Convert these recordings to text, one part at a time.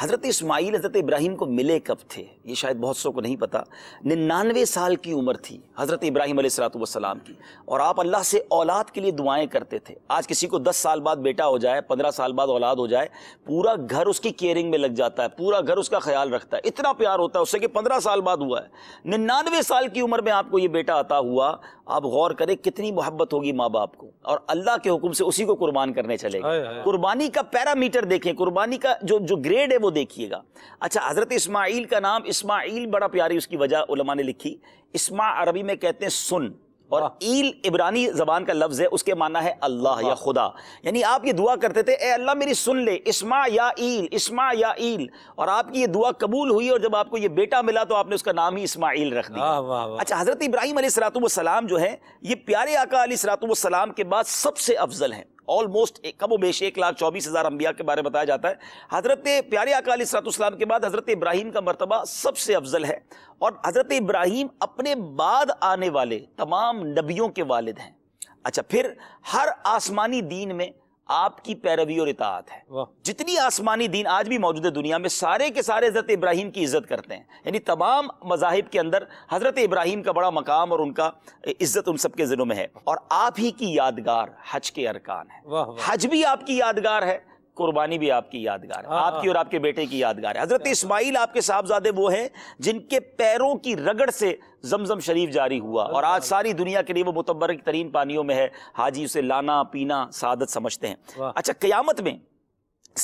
हज़रत इस्माइल हज़रत इब्राहिम को मिले कब थे ये शायद बहुत सौ को नहीं पता निन्यानवे साल की उम्र थी हज़रत इब्राहिम सलाम की और आप अल्लाह से औलाद के लिए दुआएं करते थे आज किसी को दस साल बाद बेटा हो जाए पंद्रह साल बाद औलाद हो जाए पूरा घर उसकी केयरिंग में लग जाता है पूरा घर उसका ख्याल रखता है इतना प्यार होता है उससे कि पंद्रह साल बाद हुआ है निन्यानवे साल की उम्र में आपको ये बेटा आता हुआ आप गौर करें कितनी मोहब्बत होगी माँ बाप को और अल्लाह के हुक्म से उसी को कुर्बान करने चलेगा कुर्बानी का पैरामीटर देखें कुर्बानी का जो जो ग्रेड है वो देखिएगा अच्छा हज़रत इस्माइल का नाम इस्माइल बड़ा प्यारी उसकी वजह उलमा ने लिखी इस्मा अरबी में कहते हैं सुन और ईल इब्रानी जबान का लफ्ज़ है उसके माना है अल्लाह या खुदा यानी आप ये दुआ करते थे ए अल्लाह मेरी सुन ले इस्मा या ईल इस्मा या ईल और आपकी ये दुआ कबूल हुई और जब आपको ये बेटा मिला तो आपने उसका नाम ही इस्माइल रख दिया अच्छा हज़रत इब्राहिम सलाम जो है ये प्यारे आका अली सलाम के बाद सबसे अफजल हैं ऑलमोस्ट कम बेश एक लाख चौबीस हज़ार अम्बिया के बारे में बताया जाता है हज़रत प्यारे अकाली सलातुस्लाम के बाद हज़रत इब्राहिम का मरतबा सबसे अफजल है और हज़रत इब्राहिम अपने बाद आने वाले तमाम नबियों के वालद हैं अच्छा फिर हर आसमानी दीन में आपकी पैरवी और इतात है जितनी आसमानी दीन आज भी मौजूद है दुनिया में सारे के सारे हजरत इब्राहिम की इज्जत करते हैं यानी तमाम मजाहिब के अंदर हजरत इब्राहिम का बड़ा मकाम और उनका इज्जत उन सबके जिलों में है और आप ही की यादगार हज के अरकान है हज भी आपकी यादगार है कुर्बानी भी आपकी यादगार है हाँ, आपकी हाँ। और आपके बेटे की यादगार है हजरत इसमाइल आपके साहबजादे वो हैं जिनके पैरों की रगड़ से जमजम शरीफ जारी हुआ और आज सारी दुनिया के लिए वो मुतबर तरीन पानियों में है हाजी उसे लाना पीना सादत समझते हैं अच्छा क्यामत में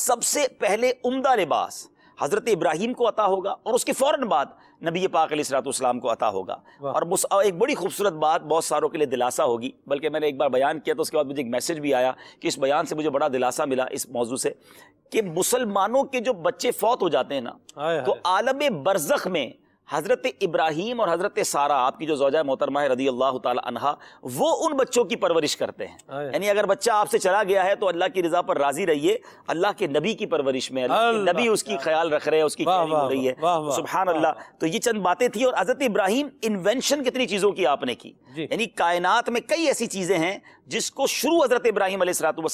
सबसे पहले उमदा लिबास हज़रत इब्राहिम को अता होगा और उसके फ़ौर बाद नबी पाक सलाम को अता होगा और एक बड़ी खूबसूरत बात बहुत सारों के लिए दिलासा होगी बल्कि मैंने एक बार बयान किया तो उसके बाद मुझे एक मैसेज भी आया कि इस बयान से मुझे बड़ा दिलासा मिला इस मौजू से कि मुसलमानों के जो बच्चे फौत हो जाते हैं ना तो आलम बरजख में हज़रत इब्राहिम और हज़रत सारा आपकी जो जोजा मोहतरमा है रदी अल्लाह तहा वो उन बच्चों की परवरिश करते हैं यानी अगर बच्चा आपसे चला गया है तो अल्लाह की रजा पर राजी रहिए अल्लाह के नबी की परवरिश में नबी उसकी ख्याल रख रहे हैं उसकी हो रही है सुबह अल्लाह तो ये चंद बातें थी और हज़रत इब्राहिम इन्वेंशन कितनी चीज़ों की आपने की यानी कायनात में कई ऐसी चीज़ें हैं जिसको शुरू हज़रत इब्राहिम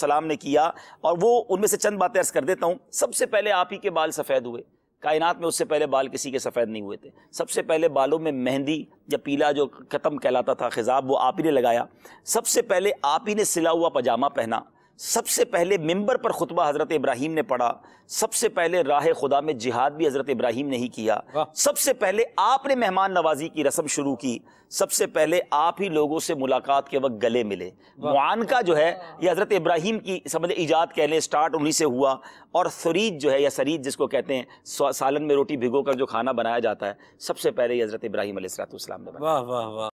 सलाम ने किया और वो उनमें से चंद बातें अर्ज कर देता हूँ सबसे पहले आप ही के बाल सफ़ेद हुए कायनात में उससे पहले बाल किसी के सफ़ेद नहीं हुए थे सबसे पहले बालों में मेहंदी या पीला जो कतम कहलाता था खिजाब वो आप ही ने लगाया सबसे पहले आप ही ने सिला हुआ पजामा पहना सबसे पहले मिंबर पर खुतबा हज़रत इब्राहिम ने पढ़ा सबसे पहले राह खुदा में जिहाद भी हज़रत इब्राहिम ने ही किया सबसे पहले आपने मेहमान नवाजी की रस्म शुरू की सबसे पहले आप ही लोगों से मुलाकात के वक्त गले मिले मुआनका जो है ये हज़रत इब्राहिम की समझ ईजाद कह लें स्टार्ट उन्हीं से हुआ और सरीद जो है या सरीद जिसको कहते हैं सालन में रोटी भिगो कर जो खाना बनाया जाता है सबसे पहले हज़रत इब्राहिम ने